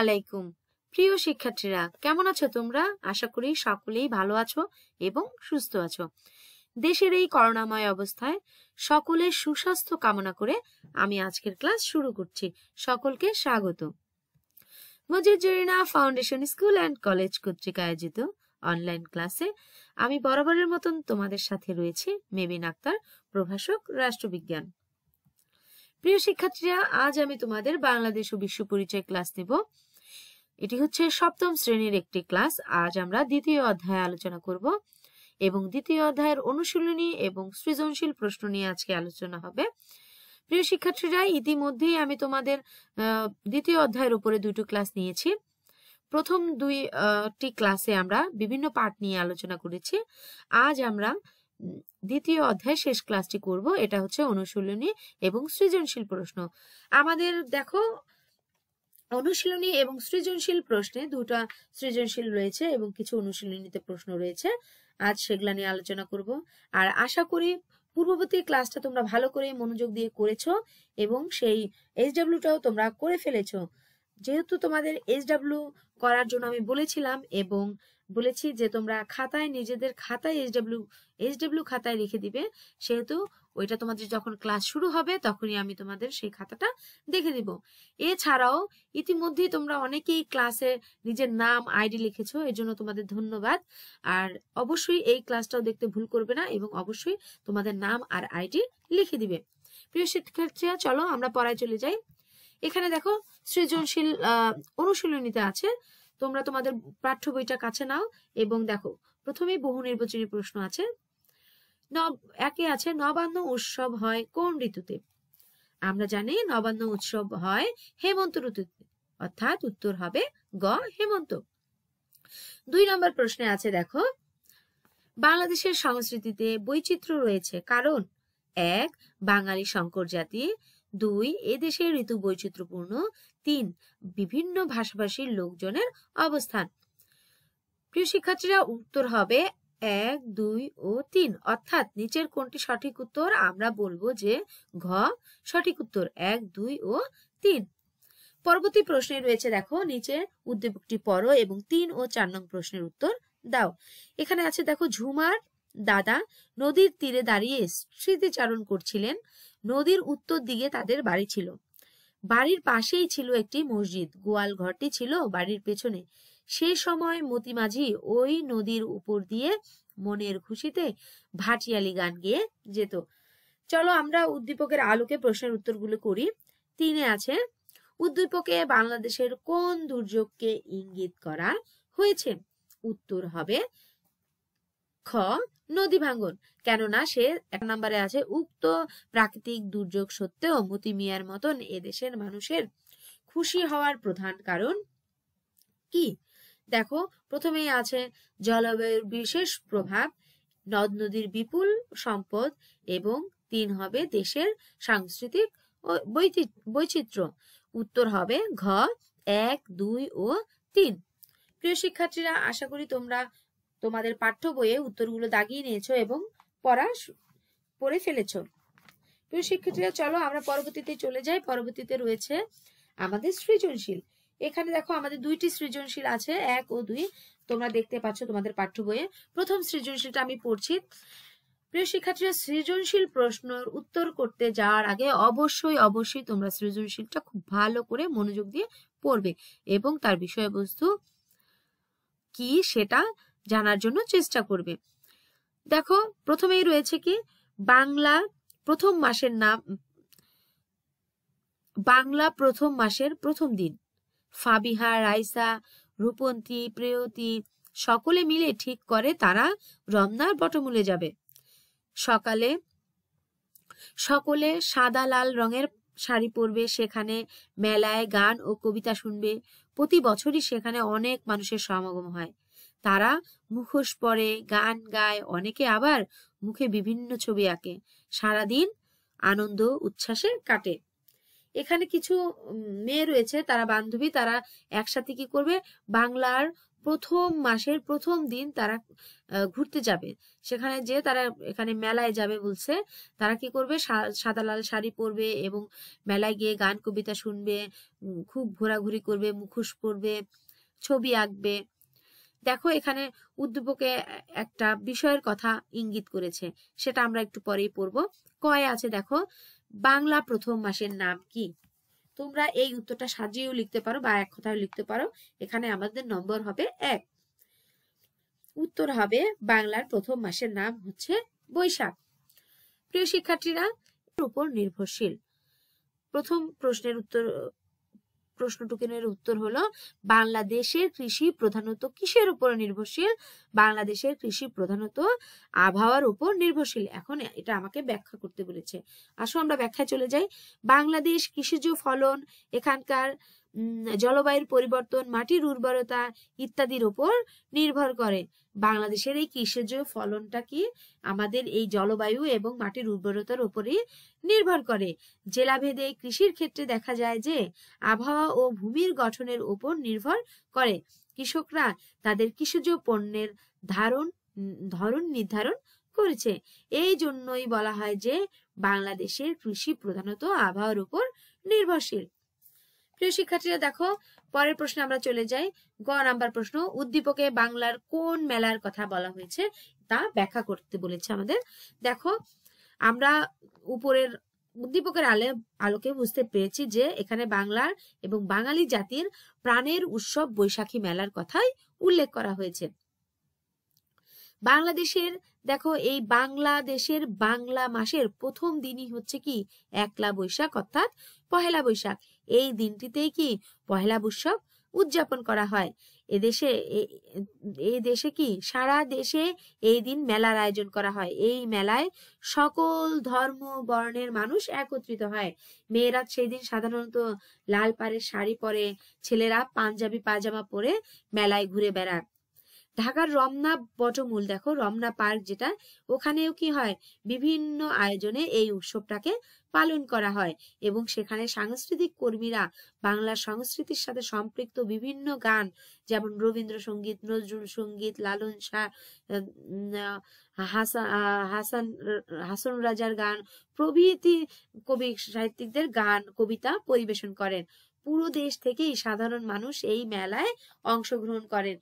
আলাইকুম প্রিয় শিক্ষার্থীরা কেমন আছো তোমরা আশা করি সকলেই ভালো আছো এবং সুস্থ আছো দেশের এই করোনাময় অবস্থায় সকলের সুস্বাস্থ্য কামনা করে আমি আজকের ক্লাস শুরু করছি সকলকে স্বাগত Majid Zarina foundation school and college কর্তৃক আয়োজিত অনলাইন ক্লাসে আমি বরাবরের মতন তোমাদের সাথে রয়েছে মেবিন আক্তার প্রভাষক রাষ্ট্রবিজ্ঞান প্রিয় শিক্ষার্থীরা আজ আমি তোমাদের বাংলাদেশ ও বিশ্ব পরিচয় ক্লাস নেব এটি হচ্ছে সপ্তম শ্রেণীর একটি ক্লাস আজ আমরা দ্বিতীয় অধ্যায় আলোচনা করব এবং দ্বিতীয় অধ্যায়ের অনুশীলনী এবং সৃজনশীল প্রশ্ন নিয়ে আজকে আলোচনা হবে প্রিয় শিক্ষার্থীরা ইতিমধ্যেই আমি তোমাদের দ্বিতীয় অধ্যায়ের উপরে দুটো ক্লাস নিয়েছি প্রথম দুই টি ক্লাসে আমরা বিভিন্ন পাঠ নিয়ে আলোচনা করেছি আজ আমরা দ্বিতীয় অধ্যায় শেষ ক্লাসটি করব এটা হচ্ছে অনুশীলনী এবং সৃজনশীল প্রশ্ন আমাদের দেখো অনুশীলনী এবং সৃজনশীল প্রশ্নে দুটা সৃজনশীল রয়েছে এবং কিছু অনুশীলনীতে প্রশ্ন রয়েছে আজ সেগুলা নিয়ে আলোচনা করব আর আশা করি পূর্ববর্তী ক্লাসটা তোমরা ভালো করে মনোযোগ দিয়ে করেছো এবং সেই এইচডাব্লিউটাও তোমরা করে ফেলেছো যেহেতু তোমাদের এসডাব্লিউ করার জন্য আমি বলেছিলাম এবং বলেছি যে তোমরা খাতায় নিজেদের খাতায় এসডাব্লিউ এসডাব্লিউ খাতায় রেখে দিবে সেহেতু ওইটা তোমাদের যখন ক্লাস শুরু হবে তখনই আমি তোমাদের সেই খাতাটা দেখে দিব এছাড়াও ইতিমধ্যেই তোমরা অনেকেই ক্লাসে নিজের নাম আইডি লিখেছো এর জন্য তোমাদের ধন্যবাদ আর অবশ্যই এই ক্লাসটাও দেখতে ভুল করবে না এবং অবশ্যই তোমাদের নাম আর আইডি লিখে দিবে প্রিয় শিক্ষার্থীরা চলো আমরা পড়ায় চলে যাই এখানে দেখো সৃজনশীল অনুশীলনীতে আছে তোমরা তোমাদের পাঠ্য বইটা কাছে নাও এবং দেখো প্রথমেই বহু নির্বাচনী প্রশ্ন আছে একে আছে নবান্ন উৎসব হয় কোন ঋতুতে আমরা জানি নবান্ন উৎসব হয় হেমন্ত ঋতুতে অর্থাৎ উত্তর হবে গ হেমন্ত দুই নম্বর প্রশ্নে আছে দেখো বাংলাদেশের সংস্কৃতিতে বৈচিত্র্য রয়েছে কারণ এক বাঙালি শঙ্কর জাতি দুই এদেশের ঋতু বৈচিত্র্যপূর্ণ তিন বিভিন্ন ভাষাভাষীর লোকজনের অবস্থান প্রিয় শিক্ষার্থীরা উত্তর হবে এক দুই ও তিন অর্থাৎ নিচের কোনটি সঠিক উত্তর আমরা বলবো যে ঘ সঠিক উত্তর এক দুই ও তিন পরবর্তী প্রশ্নে রয়েছে দেখো নিচের উদ্দীপকটি পর এবং তিন ও চার নং প্রশ্নের উত্তর দাও এখানে আছে দেখো ঝুমার দাদা নদীর তীরে দাঁড়িয়ে স্মৃতিচারণ করছিলেন নদীর উত্তর দিকে তাদের বাড়ি ছিল বাড়ির পাশেই ছিল একটি মসজিদ গোয়াল ঘরটি ছিল বাড়ির পেছনে সে সময় মতি মাঝি ওই নদীর উপর দিয়ে মনের খুশিতে ভাটিয়ালি গান গিয়ে যেত চলো আমরা উদ্দীপকের আলোকে প্রশ্নের উত্তরগুলো করি তিনে আছে উদ্দীপকে বাংলাদেশের কোন দুর্যোগকে ইঙ্গিত করা হয়েছে উত্তর হবে খ নদী ভাঙ্গন কেননা সে এক নম্বরে আছে উক্ত প্রাকৃতিক দুর্যোগ সত্ত্বেও মতি মিয়ার মতন এদেশের মানুষের খুশি হওয়ার প্রধান কারণ কি দেখো প্রথমেই আছে জলবায়ুর বিশেষ প্রভাব নদ নদীর বিপুল সম্পদ এবং তিন হবে দেশের সাংস্কৃতিক বৈচিত্র্য উত্তর হবে ঘ এক দুই ও তিন প্রিয় শিক্ষার্থীরা আশা করি তোমরা তোমাদের পাঠ্য বইয়ে উত্তরগুলো দাগিয়ে নিয়েছো এবং পড়া পড়ে ফেলেছ তো শিক্ষার্থীরা চলো আমরা পরবর্তীতে চলে যাই পরবর্তীতে রয়েছে আমাদের সৃজনশীল এখানে দেখো আমাদের দুইটি সৃজনশীল আছে এক ও দুই তোমরা দেখতে পাচ্ছ তোমাদের পাঠ্য বইয়ে প্রথম সৃজনশীলটা আমি পড়ছি প্রিয় শিক্ষার্থীরা সৃজনশীল প্রশ্নের উত্তর করতে যাওয়ার আগে অবশ্যই অবশ্যই তোমরা সৃজনশীলটা খুব ভালো করে মনোযোগ দিয়ে পড়বে এবং তার বিষয়বস্তু কি সেটা জানার জন্য চেষ্টা করবে দেখো প্রথমেই রয়েছে কি বাংলা প্রথম মাসের নাম বাংলা প্রথম মাসের প্রথম দিন ফাবিহা রাইসা রূপন্তী প্রেয়তী সকলে মিলে ঠিক করে তারা রমনার বটমূলে যাবে সকালে সকলে সাদা লাল রঙের শাড়ি পরবে সেখানে মেলায় গান ও কবিতা শুনবে প্রতি বছরই সেখানে অনেক মানুষের সমাগম হয় তারা মুখোশ পরে গান গায় অনেকে আবার মুখে বিভিন্ন ছবি আঁকে সারাদিন আনন্দ উচ্ছ্বাসে কাটে এখানে কিছু মেয়ে রয়েছে তারা বান্ধবী তারা একসাথে কি করবে বাংলার প্রথম মাসের প্রথম দিন তারা ঘুরতে যাবে সেখানে যে তারা এখানে মেলায় যাবে বলছে তারা কি করবে সাদা লাল শাড়ি পরবে এবং মেলায় গিয়ে গান কবিতা শুনবে খুব ঘোরাঘুরি করবে মুখোশ পরবে ছবি আঁকবে দেখো এখানে উদ্দীপকে একটা বিষয়ের কথা ইঙ্গিত করেছে সেটা আমরা একটু পরেই পড়ব কয় আছে দেখো বাংলা প্রথম মাসের নাম কি তোমরা এই উত্তরটা সাজিয়েও লিখতে পারো বা এক কথায় লিখতে পারো এখানে আমাদের নম্বর হবে এক উত্তর হবে বাংলার প্রথম মাসের নাম হচ্ছে বৈশাখ প্রিয় শিক্ষার্থীরা উপর নির্ভরশীল প্রথম প্রশ্নের উত্তর প্রশ্নটুকেনের উত্তর হলো বাংলাদেশের কৃষি প্রধানত কিসের উপর নির্ভরশীল বাংলাদেশের কৃষি প্রধানত আবহাওয়ার উপর নির্ভরশীল এখন এটা আমাকে ব্যাখ্যা করতে বলেছে আসো আমরা ব্যাখ্যায় চলে যাই বাংলাদেশ কৃষিজ ফলন এখানকার জলবায়ুর পরিবর্তন মাটির উর্বরতা ইত্যাদির উপর নির্ভর করে বাংলাদেশের এই কৃষিজ ফলনটা কি আমাদের এই জলবায়ু এবং মাটির উর্বরতার উপরে নির্ভর করে জেলাভেদে কৃষির ক্ষেত্রে দেখা যায় যে আবহাওয়া ও ভূমির গঠনের উপর নির্ভর করে কৃষকরা তাদের কৃষিজ পণ্যের ধারণ ধরন নির্ধারণ করেছে এই জন্যই বলা হয় যে বাংলাদেশের কৃষি প্রধানত আবহাওয়ার উপর নির্ভরশীল প্রিয় শিক্ষার্থীরা দেখো পরের প্রশ্নে আমরা চলে যাই গ নাম্বার প্রশ্ন উদ্দীপকে বাংলার কোন মেলার কথা বলা হয়েছে তা ব্যাখ্যা করতে বলেছে আমাদের দেখো আমরা উপরের উদ্দীপকের আলে আলোকে বুঝতে পেরেছি যে এখানে বাংলার এবং বাঙালি জাতির প্রাণের উৎসব বৈশাখী মেলার কথাই উল্লেখ করা হয়েছে বাংলাদেশের দেখো এই বাংলাদেশের বাংলা মাসের প্রথম দিনই হচ্ছে কি একলা বৈশাখ অর্থাৎ পহেলা বৈশাখ এই দিনটিতেই কি পহেলা উৎসব উদযাপন করা হয় এদেশে এই দেশে কি সারা দেশে এই দিন মেলার আয়োজন করা হয় এই মেলায় সকল ধর্ম বর্ণের মানুষ একত্রিত হয় মেয়েরা সেই দিন সাধারণত লাল পাড়ের শাড়ি পরে ছেলেরা পাঞ্জাবি পাজামা পরে মেলায় ঘুরে বেড়ায় ঢাকার রমনা বটমূল দেখো রমনা পার্ক যেটা ওখানেও কি হয় বিভিন্ন আয়োজনে এই উৎসবটাকে পালন করা হয় এবং সেখানে সাংস্কৃতিক কর্মীরা বাংলা সংস্কৃতির সাথে সম্পৃক্ত বিভিন্ন গান যেমন রবীন্দ্রসঙ্গীত নজরুল সঙ্গীত লালন শাহ হাসান হাসান হাসন রাজার গান প্রভৃতি কবি সাহিত্যিকদের গান কবিতা পরিবেশন করেন পুরো দেশ থেকেই সাধারণ মানুষ এই মেলায় অংশগ্রহণ করেন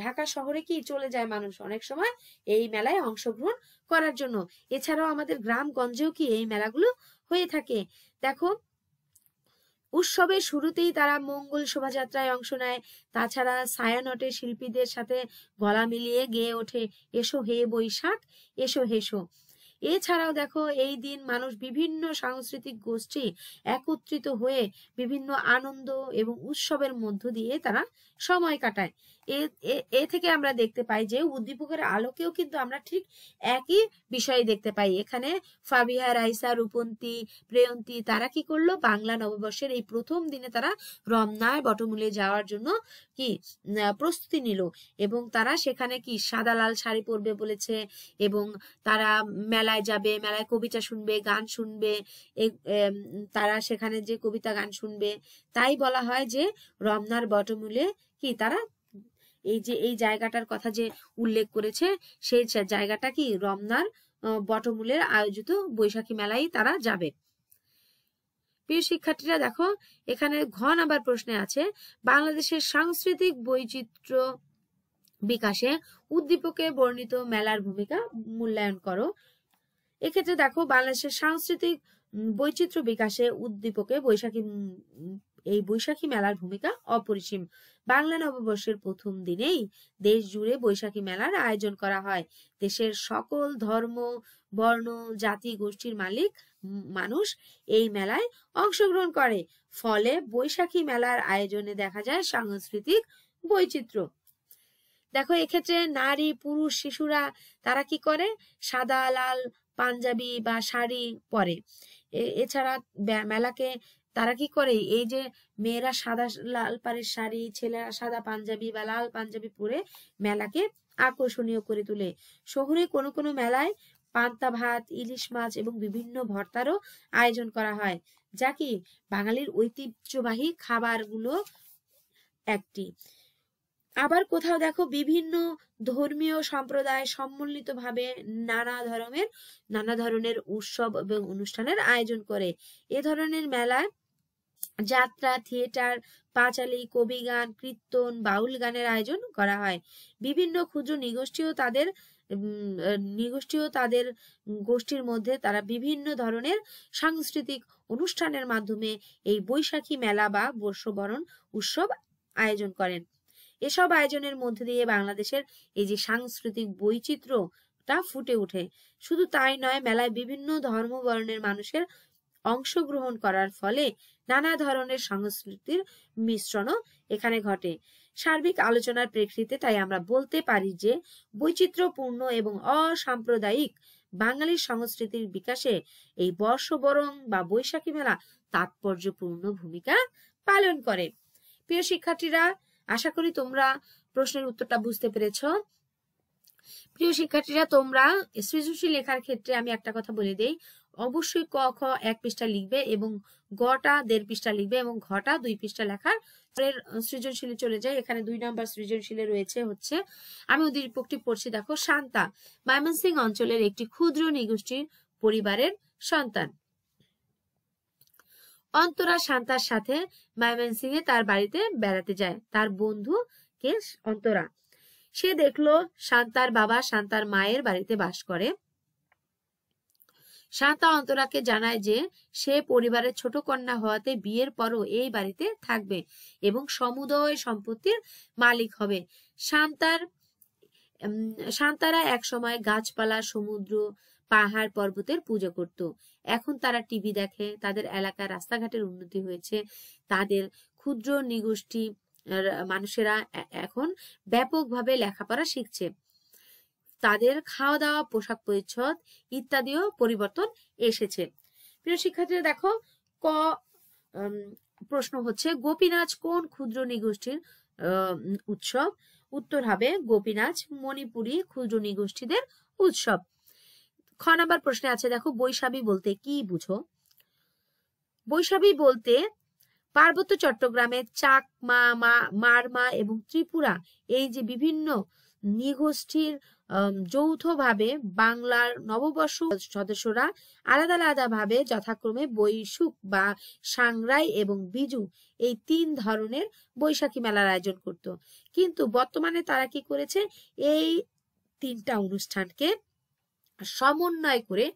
ঢাকা শহরে কি চলে যায় মানুষ অনেক সময় এই মেলায় অংশগ্রহণ করার জন্য এছাড়াও আমাদের গ্রামগঞ্জেও কি এই মেলাগুলো হয়ে থাকে দেখো উৎসবের শুরুতেই তারা মঙ্গল শোভাযাত্রায় অংশ নেয় তাছাড়া সায়ানটে শিল্পীদের সাথে গলা মিলিয়ে গেয়ে ওঠে এসো হে বৈশাখ এসো হেসো এছাড়াও দেখো এই দিন মানুষ বিভিন্ন সাংস্কৃতিক গোষ্ঠী একত্রিত হয়ে বিভিন্ন আনন্দ এবং উৎসবের মধ্য দিয়ে তারা সময় কাটায় এ থেকে আমরা দেখতে পাই যে উদ্দীপকের আলোকেও কিন্তু আমরা ঠিক একই বিষয়ে দেখতে পাই এখানে ফাবিহা রাইসা রূপন্তি প্রেয়ন্তী তারা কি করলো বাংলা নববর্ষের এই প্রথম দিনে তারা রমনায় বটমূলে যাওয়ার জন্য কি প্রস্তুতি নিল এবং তারা সেখানে কি সাদা লাল শাড়ি পরবে বলেছে এবং তারা মেলায় যাবে মেলায় কবিতা শুনবে গান শুনবে তারা সেখানে যে কবিতা গান শুনবে তাই বলা হয় যে রমনার বটমূলে কি তারা এই যে এই জায়গাটার কথা যে উল্লেখ করেছে সেই জায়গাটা কি রমনার বটমূলের আয়োজিত বৈশাখী মেলায় তারা যাবে প্রিয় শিক্ষার্থীরা দেখো এখানে ঘন আবার প্রশ্নে আছে বাংলাদেশের সাংস্কৃতিক বৈচিত্র্য বিকাশে উদ্দীপকে বর্ণিত মেলার ভূমিকা মূল্যায়ন করো এক্ষেত্রে দেখো বাংলাদেশের সাংস্কৃতিক বৈচিত্র্য বিকাশে উদ্দীপকে বৈশাখী এই বৈশাখী মেলার ভূমিকা অপরিসীম বাংলা নববর্ষের প্রথম দিনেই দেশ জুড়ে বৈশাখী মেলার আয়োজন করা হয় দেশের সকল ধর্ম বর্ণ জাতি গোষ্ঠীর মালিক মানুষ এই মেলায় অংশগ্রহণ করে ফলে বৈশাখী মেলার আয়োজনে দেখা যায় সাংস্কৃতিক বৈচিত্র্য দেখো এক্ষেত্রে নারী পুরুষ শিশুরা তারা কি করে সাদা লাল পাঞ্জাবি বা শাড়ি পরে এছাড়া মেলাকে তারা কি করে এই যে মেয়েরা সাদা লাল পাড়ের শাড়ি ছেলেরা সাদা পাঞ্জাবি বা লাল পাঞ্জাবি পরে মেলাকে আকর্ষণীয় করে তোলে শহরে কোনো কোনো মেলায় পান্তা ভাত ইলিশ মাছ এবং বিভিন্ন ভর্তারও আয়োজন করা হয় যা কি বাঙালির ঐতিহ্যবাহী খাবারগুলো একটি আবার কোথাও দেখো বিভিন্ন ধর্মীয় সম্প্রদায় সম্মিলিতভাবে নানা ধরনের নানা ধরনের উৎসব এবং অনুষ্ঠানের আয়োজন করে এ ধরনের মেলায় যাত্রা থিয়েটার পাঁচালী কবি গান কীর্তন বাউল গানের আয়োজন করা হয় বিভিন্ন ক্ষুদ্র নিগোষ্ঠীও তাদের নিগোষ্ঠীও তাদের গোষ্ঠীর মধ্যে তারা বিভিন্ন ধরনের সাংস্কৃতিক অনুষ্ঠানের মাধ্যমে এই বৈশাখী মেলা বা বর্ষবরণ উৎসব আয়োজন করেন এসব আয়োজনের মধ্যে দিয়ে বাংলাদেশের এই যে সাংস্কৃতিক বৈচিত্র্যটা ফুটে উঠে শুধু তাই নয় মেলায় বিভিন্ন ধর্ম বর্ণের মানুষের অংশগ্রহণ করার ফলে নানা ধরনের সংস্কৃতির মিশ্রণও এখানে ঘটে সার্বিক আলোচনার প্রেক্ষিতে তাই আমরা বলতে পারি যে বৈচিত্র্যপূর্ণ এবং অসাম্প্রদায়িক বাঙালি সংস্কৃতির বিকাশে এই বর্ষবরণ বা বৈশাখী মেলা তাৎপর্যপূর্ণ ভূমিকা পালন করে প্রিয় শিক্ষার্থীরা আশা করি তোমরা প্রশ্নের উত্তরটা বুঝতে পেরেছো প্রিয় শিক্ষার্থীরা তোমরা সৃজনশীল লেখার ক্ষেত্রে আমি একটা কথা বলে দেই অবশ্যই ক খ এক পৃষ্ঠা লিখবে এবং গটা দেড় পৃষ্ঠা লিখবে এবং ঘটা দুই পৃষ্ঠা লেখার সৃজনশীলে চলে যায় এখানে দুই নম্বর সৃজনশীলে রয়েছে হচ্ছে আমি উদ্দীপকটি পড়ছি দেখো শান্তা ময়মনসিং অঞ্চলের একটি ক্ষুদ্র নিগোষ্ঠীর পরিবারের সন্তান অন্তরা শান্তার সাথে ময়মনসিং এ তার বাড়িতে বেড়াতে যায় তার বন্ধু কে অন্তরা সে দেখলো শান্তার বাবা শান্তার মায়ের বাড়িতে বাস করে শান্তা অন্তরাকে জানায় যে সে পরিবারের ছোট কন্যা হওয়াতে বিয়ের পরও এই বাড়িতে থাকবে এবং সমুদয় সম্পত্তির মালিক হবে শান্তার শান্তারা একসময় গাছপালা সমুদ্র পাহাড় পর্বতের পুজো করত এখন তারা টিভি দেখে তাদের এলাকায় রাস্তাঘাটের উন্নতি হয়েছে তাদের ক্ষুদ্র নিগোষ্ঠী মানুষেরা এখন ব্যাপকভাবে লেখাপড়া শিখছে তাদের খাওয়া দাওয়া পোশাক পরিচ্ছদ ইত্যাদিও পরিবর্তন এসেছে প্রিয় শিক্ষার্থীরা দেখো ক প্রশ্ন হচ্ছে গোপীনাচ কোন ক্ষুদ্র নিগোষ্ঠীর উৎসব উত্তর হবে গোপীনাচ মণিপুরী ক্ষুদ্র নিগোষ্ঠীদের উৎসব খ নাম্বার প্রশ্নে আছে দেখো বৈশাবী বলতে কি বুঝো বৈশাবী বলতে পার্বত্য চট্টগ্রামে চাকমা মারমা এবং ত্রিপুরা এই যে বিভিন্ন নিগোষ্ঠীর যৌথভাবে বাংলার নববর্ষ সদস্যরা আলাদা আলাদা ভাবে যথাক্রমে বৈশুক বা সাংরাই এবং বিজু এই তিন ধরনের বৈশাখী মেলার আয়োজন করত কিন্তু বর্তমানে তারা কি করেছে এই তিনটা অনুষ্ঠানকে সমন্বয় করে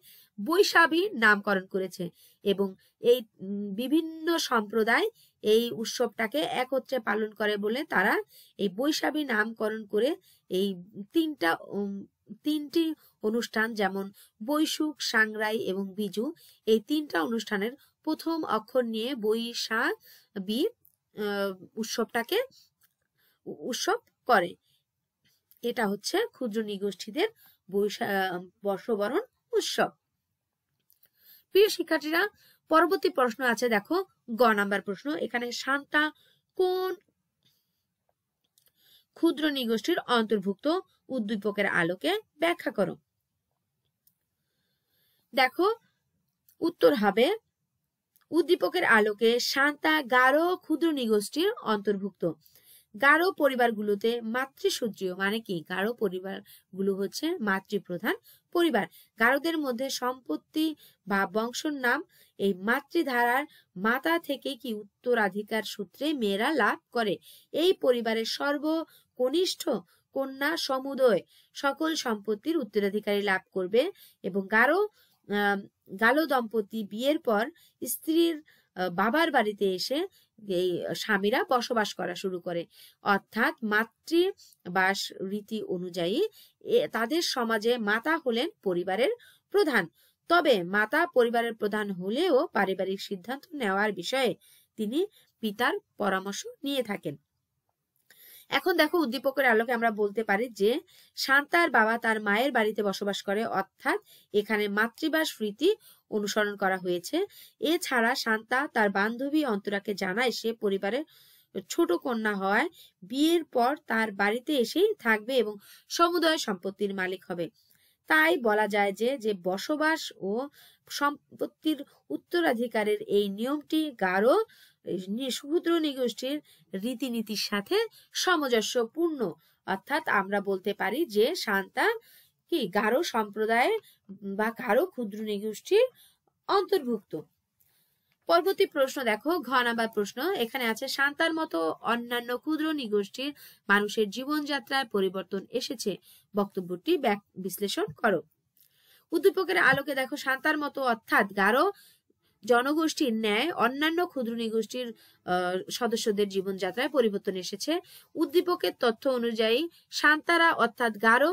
বৈশাখী নামকরণ করেছে এবং এই বিভিন্ন সম্প্রদায় এই উৎসবটাকে একত্রে পালন করে বলে তারা এই বৈশাখী নামকরণ করে এই তিনটা তিনটি অনুষ্ঠান যেমন বৈশুক সাংরাই এবং বিজু এই তিনটা অনুষ্ঠানের প্রথম অক্ষর নিয়ে বৈশা উৎসবটাকে উৎসব করে এটা হচ্ছে ক্ষুদ্র নিগোষ্ঠীদের বর্ষবরণ উৎসব প্রিয় শিক্ষার্থীরা পরবর্তী প্রশ্ন আছে দেখো গ নাম্বার প্রশ্ন এখানে সান্তা কোন ক্ষুদ্র নিগোষ্ঠীর অন্তর্ভুক্ত উদ্দীপকের আলোকে ব্যাখ্যা করো দেখো উত্তর হবে উদ্দীপকের আলোকে সান্তা গারো ক্ষুদ্র নিগোষ্ঠীর অন্তর্ভুক্ত গারো পরিবারগুলোতে মাতৃসূত্রীয় মানে কি গারো পরিবারগুলো হচ্ছে মাতৃপ্রধান পরিবার গারোদের মধ্যে সম্পত্তি বা বংশর নাম এই মাতৃধারার মাতা থেকে কি উত্তরাধিকার সূত্রে মেয়েরা লাভ করে এই পরিবারের সর্বকনিষ্ঠ কন্যা সমুদয় সকল সম্পত্তির উত্তরাধিকারী লাভ করবে এবং গারো গালো দম্পতি বিয়ের পর স্ত্রীর বাবার বাড়িতে এসে এই স্বামীরা বসবাস করা শুরু করে অর্থাৎ মাতৃ বাস রীতি অনুযায়ী তাদের সমাজে মাতা হলেন পরিবারের প্রধান তবে মাতা পরিবারের প্রধান হলেও পারিবারিক সিদ্ধান্ত নেওয়ার বিষয়ে তিনি পিতার পরামর্শ নিয়ে থাকেন এখন দেখো উদ্দীপকের আলোকে আমরা বলতে পারি যে শান্তার বাবা তার মায়ের বাড়িতে বসবাস করে অর্থাৎ এখানে মাতৃবাস রীতি অনুসরণ করা হয়েছে এছাড়া শান্তা তার বান্ধবী অন্তরাকে জানায় সে পরিবারের ছোট কন্যা হওয়ায় বিয়ের পর তার বাড়িতে এসেই থাকবে এবং সমুদয় সম্পত্তির মালিক হবে তাই বলা যায় যে যে বসবাস ও সম্পত্তির উত্তরাধিকারের এই নিয়মটি গাঢ় শূদ্র নিগোষ্ঠীর রীতিনীতির সাথে সামঞ্জস্যপূর্ণ অর্থাৎ আমরা বলতে পারি যে সান্তা কি গাঢ় সম্প্রদায়ের বা গাঢ় ক্ষুদ্র নিগোষ্ঠীর অন্তর্ভুক্ত পরবর্তী প্রশ্ন দেখো ঘ নাম্বার প্রশ্ন এখানে আছে সান্তার মতো অন্যান্য ক্ষুদ্র নিগোষ্ঠীর মানুষের জীবনযাত্রায় পরিবর্তন এসেছে বক্তব্যটি বিশ্লেষণ করো উদ্দীপকের আলোকে দেখো শান্তার মতো অর্থাৎ গারো জনগোষ্ঠীর ন্যায় অন্যান্য ক্ষুদ্র নিগোষ্ঠীর সদস্যদের জীবনযাত্রায় পরিবর্তন এসেছে উদ্দীপকের তথ্য অনুযায়ী শান্তারা অর্থাৎ গারো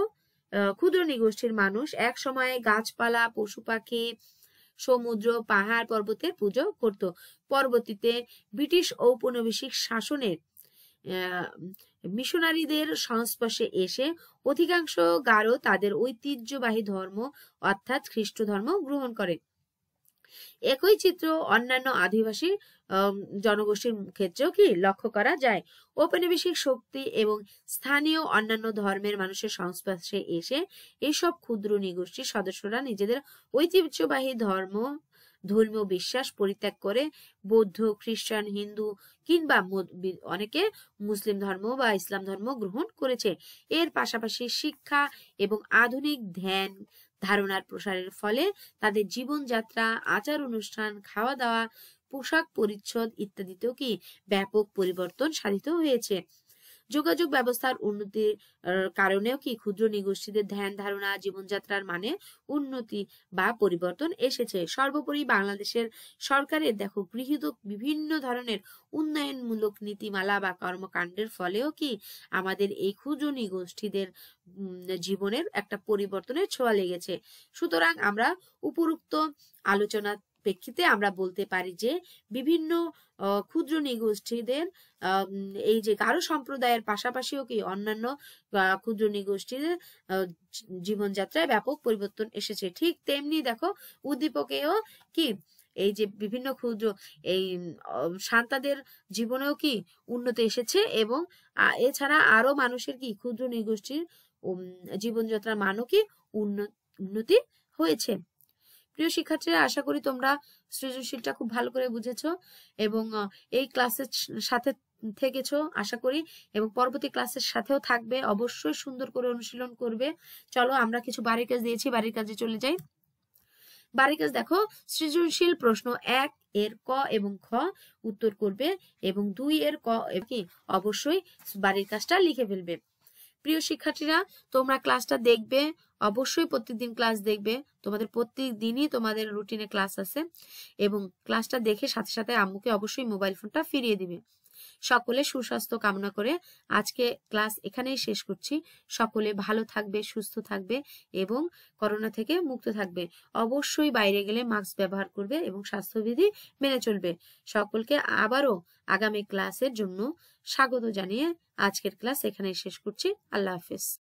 ক্ষুদ্র নিগোষ্ঠীর মানুষ এক সময়ে গাছপালা পশু পাখি সমুদ্র পাহাড় পর্বতের পুজো করত পরবর্তীতে ব্রিটিশ ঔপনিবেশিক শাসনের মিশনারিদের সংস্পর্শে এসে অধিকাংশ গারো তাদের ঐতিহ্যবাহী ধর্ম অর্থাৎ খ্রিস্ট ধর্ম গ্রহণ করে একই চিত্র অন্যান্য আদিবাসী জনগোষ্ঠীর ক্ষেত্রেও কি লক্ষ্য করা যায় ঔপনিবেশিক শক্তি এবং স্থানীয় অন্যান্য ধর্মের মানুষের সংস্পর্শে এসে এসব ক্ষুদ্র নিগোষ্ঠীর সদস্যরা নিজেদের ঐতিহ্যবাহী ধর্ম ধর্মীয় বিশ্বাস পরিত্যাগ করে বৌদ্ধ খ্রিস্টান হিন্দু কিংবা অনেকে মুসলিম ধর্ম বা ইসলাম ধর্ম গ্রহণ করেছে এর পাশাপাশি শিক্ষা এবং আধুনিক ধ্যান ধারণার প্রসারের ফলে তাদের জীবনযাত্রা আচার অনুষ্ঠান খাওয়া দাওয়া পোশাক পরিচ্ছদ ইত্যাদিতেও কি ব্যাপক পরিবর্তন সাধিত হয়েছে যোগাযোগ ব্যবস্থার উন্নতির কারণেও কি ক্ষুদ্র নিগোষ্ঠীদের ধ্যান ধারণা জীবনযাত্রার মানে উন্নতি বা পরিবর্তন এসেছে সর্বোপরি বাংলাদেশের সরকারের দেখো গৃহীত বিভিন্ন ধরনের উন্নয়নমূলক নীতিমালা বা কর্মকাণ্ডের ফলেও কি আমাদের এই ক্ষুদ্র নিগোষ্ঠীদের জীবনের একটা পরিবর্তনের ছোঁয়া লেগেছে সুতরাং আমরা উপরুক্ত আলোচনা প্রেক্ষিতে আমরা বলতে পারি যে বিভিন্ন ক্ষুদ্র নিগোষ্ঠীদের এই যে গারো সম্প্রদায়ের পাশাপাশিও কি অন্যান্য ক্ষুদ্র নিগোষ্ঠীদের জীবনযাত্রায় ব্যাপক পরিবর্তন এসেছে ঠিক তেমনি দেখো উদ্দীপকেও কি এই যে বিভিন্ন ক্ষুদ্র এই সান্তাদের জীবনেও কি উন্নতি এসেছে এবং এছাড়া আরো মানুষের কি ক্ষুদ্র নিগোষ্ঠীর জীবনযাত্রার মানও কি উন্নতি হয়েছে প্রিয় শিক্ষার্থীরা আশা করি তোমরা সৃজনশীলটা খুব ভালো করে বুঝেছ এবং এই ক্লাসের সাথে থেকেছ আশা করি এবং পরবর্তী ক্লাসের সাথেও থাকবে অবশ্যই সুন্দর করে অনুশীলন করবে চলো আমরা কিছু বাড়ির কাজ দিয়েছি বাড়ির কাজে চলে যাই বাড়ির কাজ দেখো সৃজনশীল প্রশ্ন এক এর ক এবং খ উত্তর করবে এবং দুই এর ক কি অবশ্যই বাড়ির কাজটা লিখে ফেলবে প্রিয় শিক্ষার্থীরা তোমরা ক্লাসটা দেখবে অবশ্যই প্রতিদিন ক্লাস দেখবে তোমাদের প্রত্যেক দিনই তোমাদের রুটিনে ক্লাস আছে এবং ক্লাসটা দেখে সাথে সাথে আম্মুকে অবশ্যই মোবাইল ফোনটা ফিরিয়ে দিবে সকলে সুস্বাস্থ্য কামনা করে আজকে ক্লাস এখানেই শেষ করছি সকলে ভালো থাকবে সুস্থ থাকবে এবং করোনা থেকে মুক্ত থাকবে অবশ্যই বাইরে গেলে মাস্ক ব্যবহার করবে এবং স্বাস্থ্যবিধি মেনে চলবে সকলকে আবারও আগামী ক্লাসের জন্য স্বাগত জানিয়ে আজকের ক্লাস এখানেই শেষ করছি আল্লাহ হাফিজ